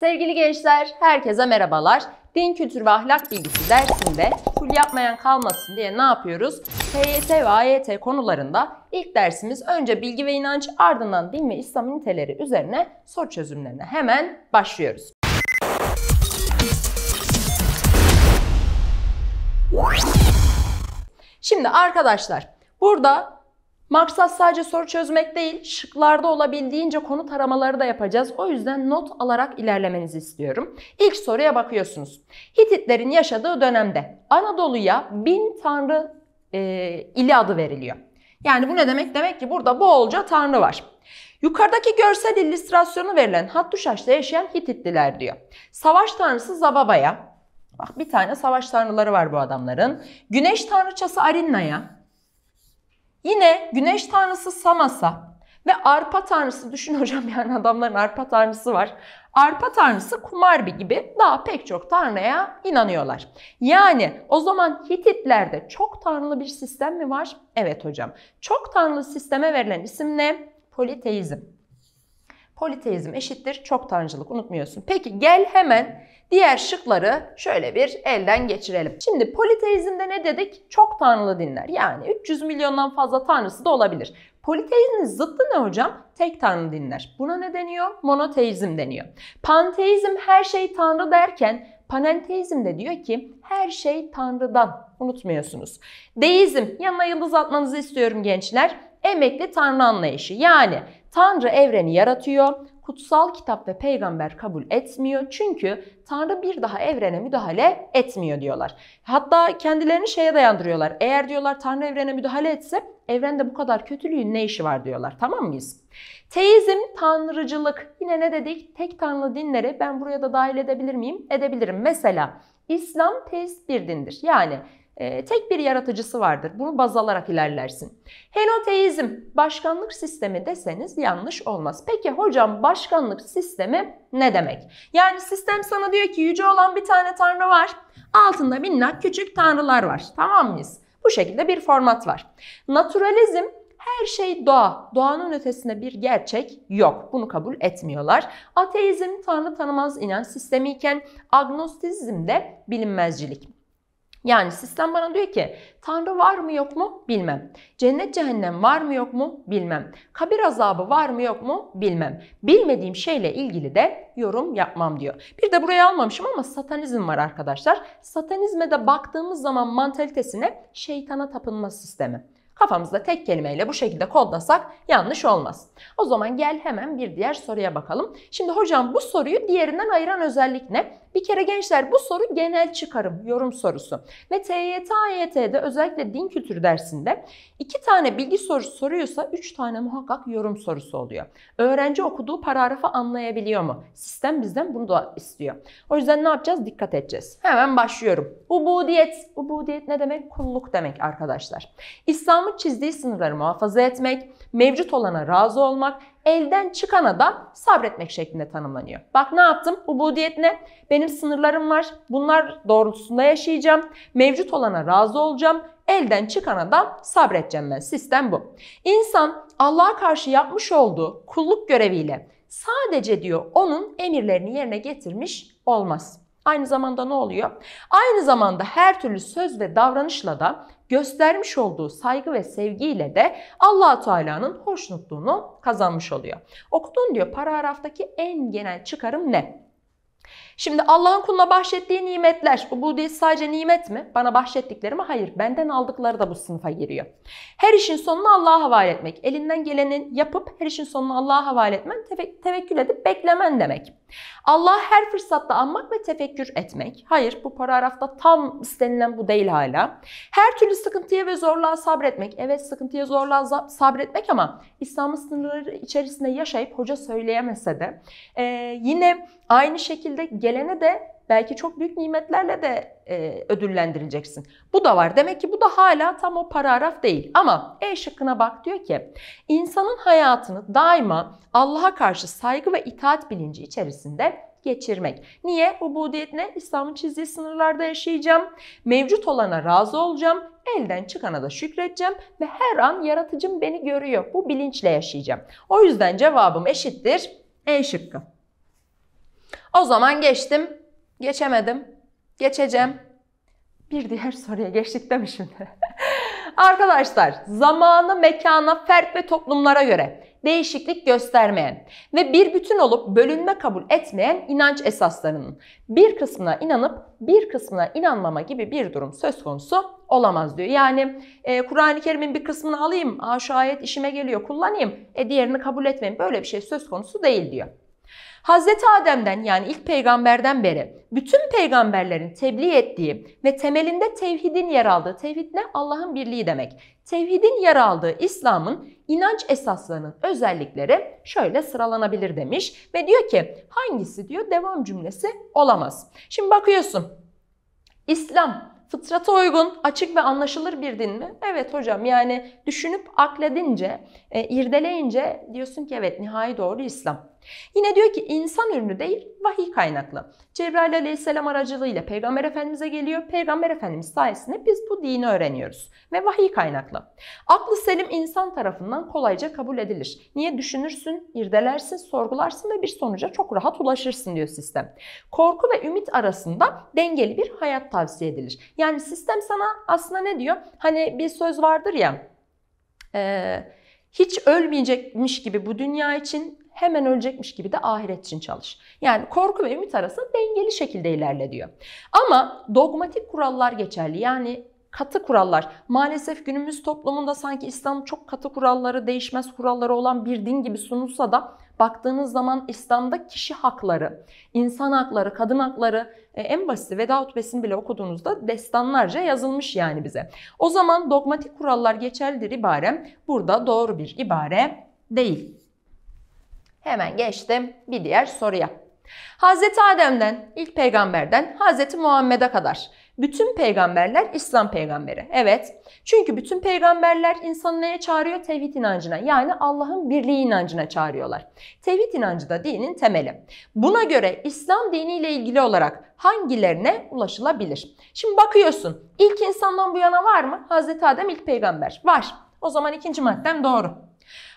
Sevgili gençler, herkese merhabalar. Din kültür ve ahlak bilgisi dersinde kul yapmayan kalmasın diye ne yapıyoruz? TYT ve AYT konularında ilk dersimiz önce bilgi ve inanç ardından din ve İslam niteleri üzerine soru çözümlerine hemen başlıyoruz. Şimdi arkadaşlar burada Maksat sadece soru çözmek değil, şıklarda olabildiğince konu taramaları da yapacağız. O yüzden not alarak ilerlemenizi istiyorum. İlk soruya bakıyorsunuz. Hititlerin yaşadığı dönemde Anadolu'ya bin tanrı e, ili adı veriliyor. Yani bu ne demek? Demek ki burada bolca tanrı var. Yukarıdaki görsel illüstrasyonu verilen Hattuşaş'ta yaşayan Hititliler diyor. Savaş tanrısı Zababa'ya, bak bir tane savaş tanrıları var bu adamların. Güneş tanrıçası Arinna'ya, Yine güneş tanrısı Samas'a ve arpa tanrısı düşün hocam yani adamların arpa tanrısı var. Arpa tanrısı Kumarbi gibi daha pek çok tanrıya inanıyorlar. Yani o zaman Hititlerde çok tanrılı bir sistem mi var? Evet hocam. Çok tanrılı sisteme verilen isim ne? Politeizm. Politeizm eşittir çok tanrıcılık unutmuyorsun. Peki gel hemen diğer şıkları şöyle bir elden geçirelim. Şimdi politeizmde ne dedik? Çok tanrılı dinler. Yani 300 milyondan fazla tanrısı da olabilir. Politeizmin zıttı ne hocam? Tek tanrı dinler. Buna ne deniyor? Monoteizm deniyor. Panteizm her şey tanrı derken panenteizm de diyor ki her şey tanrıdan. Unutmuyorsunuz. Deizm yanına yıldız atmanızı istiyorum gençler. Emekli tanrı anlayışı. Yani Tanrı evreni yaratıyor, kutsal kitap ve peygamber kabul etmiyor. Çünkü Tanrı bir daha evrene müdahale etmiyor diyorlar. Hatta kendilerini şeye dayandırıyorlar. Eğer diyorlar Tanrı evrene müdahale etse evrende bu kadar kötülüğün ne işi var diyorlar. Tamam mıyız? Teizm, tanrıcılık. Yine ne dedik? Tek tanrı dinleri ben buraya da dahil edebilir miyim? Edebilirim. Mesela İslam teist bir dindir. Yani e, tek bir yaratıcısı vardır. Bunu baz alarak ilerlersin. Henoteizm, başkanlık sistemi deseniz yanlış olmaz. Peki hocam başkanlık sistemi ne demek? Yani sistem sana diyor ki yüce olan bir tane tanrı var. Altında minnak küçük tanrılar var. Tamam mıyız? Bu şekilde bir format var. Naturalizm her şey doğa. Doğanın ötesinde bir gerçek yok. Bunu kabul etmiyorlar. Ateizm tanrı tanımaz inanç sistemi iken agnostizm de bilinmezcilik. Yani sistem bana diyor ki Tanrı var mı yok mu bilmem. Cennet cehennem var mı yok mu bilmem. Kabir azabı var mı yok mu bilmem. Bilmediğim şeyle ilgili de yorum yapmam diyor. Bir de buraya almamışım ama satanizm var arkadaşlar. Satanizme de baktığımız zaman mantalitesine şeytana tapınma sistemi. Kafamızda tek kelimeyle bu şekilde kodlasak yanlış olmaz. O zaman gel hemen bir diğer soruya bakalım. Şimdi hocam bu soruyu diğerinden ayıran özellik ne? Bir kere gençler bu soru genel çıkarım, yorum sorusu. Ve TYT, AYT'de özellikle din kültürü dersinde iki tane bilgi sorusu soruyorsa üç tane muhakkak yorum sorusu oluyor. Öğrenci okuduğu paragrafı anlayabiliyor mu? Sistem bizden bunu da istiyor. O yüzden ne yapacağız? Dikkat edeceğiz. Hemen başlıyorum. Ubudiyet. Ubudiyet ne demek? Kulluk demek arkadaşlar. İslam İslam'ın çizdiği sınırları muhafaza etmek, mevcut olana razı olmak, elden çıkana da sabretmek şeklinde tanımlanıyor. Bak ne yaptım? Ubudiyet ne? Benim sınırlarım var. Bunlar doğrultusunda yaşayacağım. Mevcut olana razı olacağım. Elden çıkana da sabredeceğim ben. Sistem bu. İnsan Allah'a karşı yapmış olduğu kulluk göreviyle sadece diyor onun emirlerini yerine getirmiş olmaz. Aynı zamanda ne oluyor? Aynı zamanda her türlü söz ve davranışla da göstermiş olduğu saygı ve sevgiyle de allah Teala'nın hoşnutluğunu kazanmış oluyor. Okudun diyor paragraftaki en genel çıkarım ne? Şimdi Allah'ın kuluna bahşettiği nimetler, bu değil sadece nimet mi? Bana bahşettikleri mi? Hayır. Benden aldıkları da bu sınıfa giriyor. Her işin sonunu Allah'a havale etmek. Elinden gelenin yapıp her işin sonunu Allah'a havale etmen, tefek, tevekkül edip beklemen demek. Allah'ı her fırsatta anmak ve tefekkür etmek. Hayır bu paragrafta tam istenilen bu değil hala. Her türlü sıkıntıya ve zorluğa sabretmek. Evet sıkıntıya zorluğa sabretmek ama İslam'ın sınırları içerisinde yaşayıp hoca söyleyemese de e, yine aynı şekilde gelene de belki çok büyük nimetlerle de e, ödüllendirileceksin. Bu da var. Demek ki bu da hala tam o paragraf değil. Ama E şıkkına bak diyor ki insanın hayatını daima Allah'a karşı saygı ve itaat bilinci içerisinde geçirmek. Niye? Ubudiyetine İslam'ın çizdiği sınırlarda yaşayacağım. Mevcut olana razı olacağım. Elden çıkana da şükredeceğim ve her an yaratıcım beni görüyor. Bu bilinçle yaşayacağım. O yüzden cevabım eşittir E şıkkı. O zaman geçtim. Geçemedim. Geçeceğim. Bir diğer soruya geçtik değil şimdi? Arkadaşlar zamanı, mekana, fert ve toplumlara göre değişiklik göstermeyen ve bir bütün olup bölünme kabul etmeyen inanç esaslarının bir kısmına inanıp bir kısmına inanmama gibi bir durum söz konusu olamaz diyor. Yani e, Kur'an-ı Kerim'in bir kısmını alayım, aşu ayet işime geliyor kullanayım, e, diğerini kabul etmeyin. böyle bir şey söz konusu değil diyor. Hazreti Adem'den yani ilk peygamberden beri bütün peygamberlerin tebliğ ettiği ve temelinde tevhidin yer aldığı, tevhid ne? Allah'ın birliği demek. Tevhidin yer aldığı İslam'ın inanç esaslarının özellikleri şöyle sıralanabilir demiş ve diyor ki hangisi diyor devam cümlesi olamaz. Şimdi bakıyorsun İslam fıtrata uygun, açık ve anlaşılır bir din mi? Evet hocam yani düşünüp akledince, e, irdeleyince diyorsun ki evet nihai doğru İslam. Yine diyor ki insan ürünü değil vahiy kaynaklı. Cebrail aleyhisselam aracılığıyla Peygamber Efendimiz'e geliyor. Peygamber Efendimiz sayesinde biz bu dini öğreniyoruz ve vahiy kaynaklı. Aklı selim insan tarafından kolayca kabul edilir. Niye? Düşünürsün, irdelersin, sorgularsın ve bir sonuca çok rahat ulaşırsın diyor sistem. Korku ve ümit arasında dengeli bir hayat tavsiye edilir. Yani sistem sana aslında ne diyor? Hani bir söz vardır ya... Ee, hiç ölmeyecekmiş gibi bu dünya için hemen ölecekmiş gibi de ahiret için çalış. Yani korku ve ümit arası dengeli şekilde ilerle diyor. Ama dogmatik kurallar geçerli. Yani katı kurallar. Maalesef günümüz toplumunda sanki İslam çok katı kuralları, değişmez kuralları olan bir din gibi sunulsa da baktığınız zaman İslam'da kişi hakları, insan hakları, kadın hakları e, en basit veda hutbesini bile okuduğunuzda destanlarca yazılmış yani bize. O zaman dogmatik kurallar geçerlidir ibarem burada doğru bir ibare değil. Hemen geçtim bir diğer soruya. Hazreti Adem'den, ilk peygamberden Hazreti Muhammed'e kadar bütün peygamberler İslam peygamberi. Evet. Çünkü bütün peygamberler insanı neye çağırıyor? Tevhid inancına. Yani Allah'ın birliği inancına çağırıyorlar. Tevhid inancı da dinin temeli. Buna göre İslam diniyle ilgili olarak hangilerine ulaşılabilir? Şimdi bakıyorsun. ilk insandan bu yana var mı? Hazreti Adem ilk peygamber. Var. O zaman ikinci maddem doğru.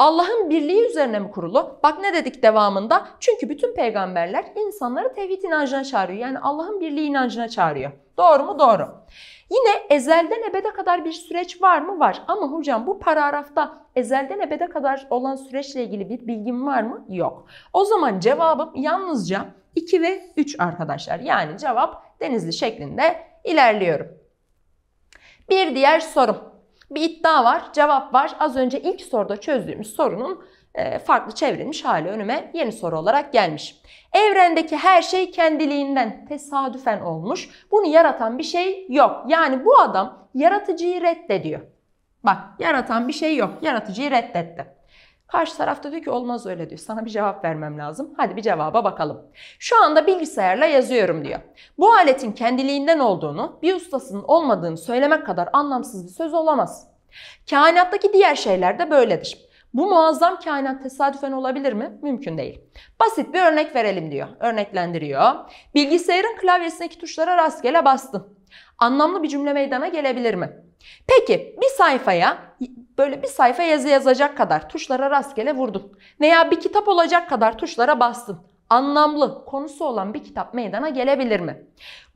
Allah'ın birliği üzerine mi kurulu? Bak ne dedik devamında? Çünkü bütün peygamberler insanları tevhid inancına çağırıyor. Yani Allah'ın birliği inancına çağırıyor. Doğru mu? Doğru. Yine ezelden ebede kadar bir süreç var mı? Var. Ama hocam bu paragrafta ezelden ebede kadar olan süreçle ilgili bir bilgim var mı? Yok. O zaman cevabım yalnızca 2 ve 3 arkadaşlar. Yani cevap denizli şeklinde ilerliyorum. Bir diğer sorum. Bir iddia var, cevap var. Az önce ilk soruda çözdüğümüz sorunun e, farklı çevrilmiş hali önüme yeni soru olarak gelmiş. Evrendeki her şey kendiliğinden tesadüfen olmuş. Bunu yaratan bir şey yok. Yani bu adam yaratıcıyı reddediyor. Bak yaratan bir şey yok. Yaratıcıyı reddetti. Karşı tarafta diyor ki olmaz öyle diyor. Sana bir cevap vermem lazım. Hadi bir cevaba bakalım. Şu anda bilgisayarla yazıyorum diyor. Bu aletin kendiliğinden olduğunu, bir ustasının olmadığını söylemek kadar anlamsız bir söz olamaz. Kainattaki diğer şeyler de böyledir. Bu muazzam kainat tesadüfen olabilir mi? Mümkün değil. Basit bir örnek verelim diyor. Örneklendiriyor. Bilgisayarın klavyesindeki tuşlara rastgele bastın. Anlamlı bir cümle meydana gelebilir mi? Peki bir sayfaya böyle bir sayfa yazı yazacak kadar tuşlara rastgele vurdun. Veya bir kitap olacak kadar tuşlara bastın. Anlamlı, konusu olan bir kitap meydana gelebilir mi?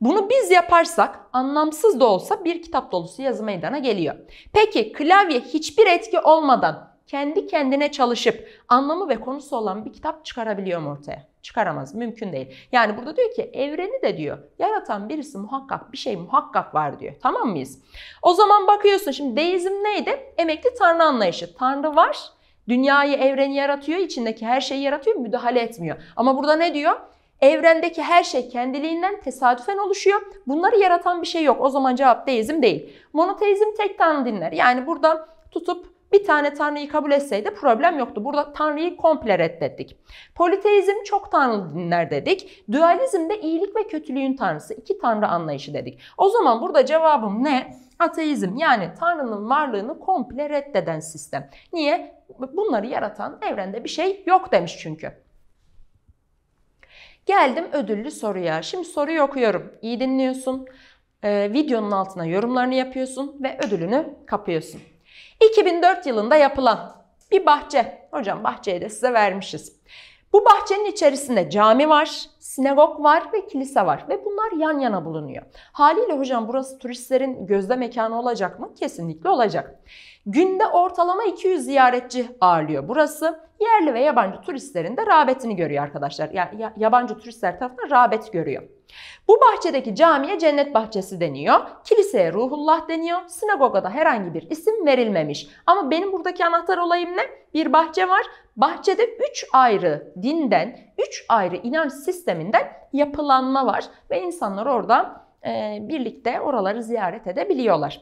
Bunu biz yaparsak anlamsız da olsa bir kitap dolusu yazı meydana geliyor. Peki klavye hiçbir etki olmadan kendi kendine çalışıp anlamı ve konusu olan bir kitap çıkarabiliyor mu ortaya? çıkaramaz. Mümkün değil. Yani burada diyor ki evreni de diyor yaratan birisi muhakkak bir şey muhakkak var diyor. Tamam mıyız? O zaman bakıyorsun şimdi deizm neydi? Emekli tanrı anlayışı. Tanrı var. Dünyayı, evreni yaratıyor. içindeki her şeyi yaratıyor. Müdahale etmiyor. Ama burada ne diyor? Evrendeki her şey kendiliğinden tesadüfen oluşuyor. Bunları yaratan bir şey yok. O zaman cevap deizm değil. Monoteizm tek tanrı dinler. Yani burada tutup bir tane tanrıyı kabul etseydi problem yoktu. Burada tanrıyı komple reddettik. Politeizm çok tanrılı dinler dedik. Dualizm de iyilik ve kötülüğün tanrısı. iki tanrı anlayışı dedik. O zaman burada cevabım ne? Ateizm yani Tanrı'nın varlığını komple reddeden sistem. Niye? Bunları yaratan evrende bir şey yok demiş çünkü. Geldim ödüllü soruya. Şimdi soruyu okuyorum. İyi dinliyorsun. Ee, videonun altına yorumlarını yapıyorsun ve ödülünü kapıyorsun. 2004 yılında yapılan bir bahçe. Hocam bahçeyi de size vermişiz. Bu bahçenin içerisinde cami var, sinagog var ve kilise var ve bunlar yan yana bulunuyor. Haliyle hocam burası turistlerin gözde mekanı olacak mı? Kesinlikle olacak. Günde ortalama 200 ziyaretçi ağırlıyor burası. Yerli ve yabancı turistlerin de rağbetini görüyor arkadaşlar. Yani yabancı turistler tarafından rağbet görüyor. Bu bahçedeki camiye cennet bahçesi deniyor. Kiliseye ruhullah deniyor. Sinagoga da herhangi bir isim verilmemiş. Ama benim buradaki anahtar olayım ne? Bir bahçe var bahçede 3 ayrı dinden, 3 ayrı inanç sisteminden yapılanma var ve insanlar orada e, birlikte oraları ziyaret edebiliyorlar.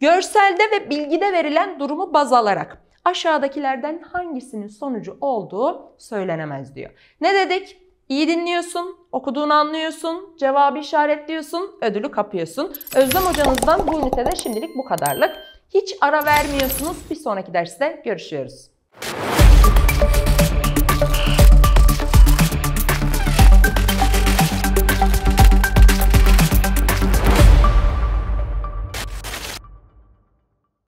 Görselde ve bilgide verilen durumu baz alarak aşağıdakilerden hangisinin sonucu olduğu söylenemez diyor. Ne dedik? İyi dinliyorsun, okuduğunu anlıyorsun, cevabı işaretliyorsun, ödülü kapıyorsun. Özlem hocanızdan bu ünitede şimdilik bu kadarlık. Hiç ara vermiyorsunuz. Bir sonraki derste görüşüyoruz.